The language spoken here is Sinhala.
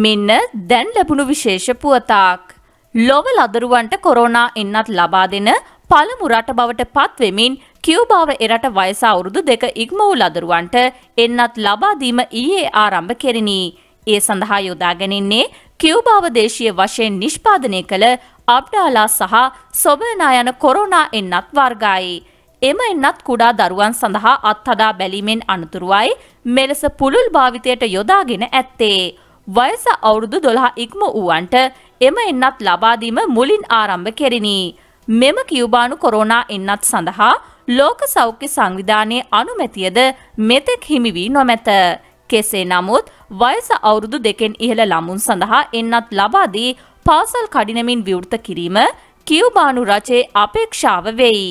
මෙන්න දැන් ලැබුණු විශේෂ පුවතාක්. ලොව ලදරුවන්ට කොරෝනා එන්නත් ලබා දෙන පළමු රට බවට පත්වෙමින් කියවභාව එරට වයස අවුරුදු දෙක ඉක්ම වූ ලදරුවන්ට එන්නත් ලබාදීම ඊයේ ආරම්භ කෙරිණි. ඒ සඳහා යොදාගැනෙන්නේ කියවභාව දේශය වශයෙන් නිෂ්පාදනය කළ අප්ඩාලා සහ සොබනා යන කොරෝනා එන්නත් වර්ගයි. එම එන්නත් කුඩා දරුවන් සඳහා අත්හදා බැලීමෙන් අනතුරුවයි මෙලෙස පුළුල් භාවිතයට යොදාගෙන ඇත්තේ. වයස අවුරුදු 12 ඉක්ම වූවන්ට එම එන්නත් ලබාදීම මුලින් ආරම්භ කෙරිණි. මෙම කියුබානු කොරෝනා එන්නත් සඳහා ලෝක සෞඛ්‍ය සංවිධානයේ අනුමැතියද මෙතෙක් හිමි වී නොමැත. කෙසේ නමුත් වයස අවුරුදු දෙකෙන් ඉහළ ළමුන් සඳහා එන්නත් ලබා දී පාසල් කඩිනමින් විවෘත කිරීම කියුබානු රජයේ අපේක්ෂාව වෙයි.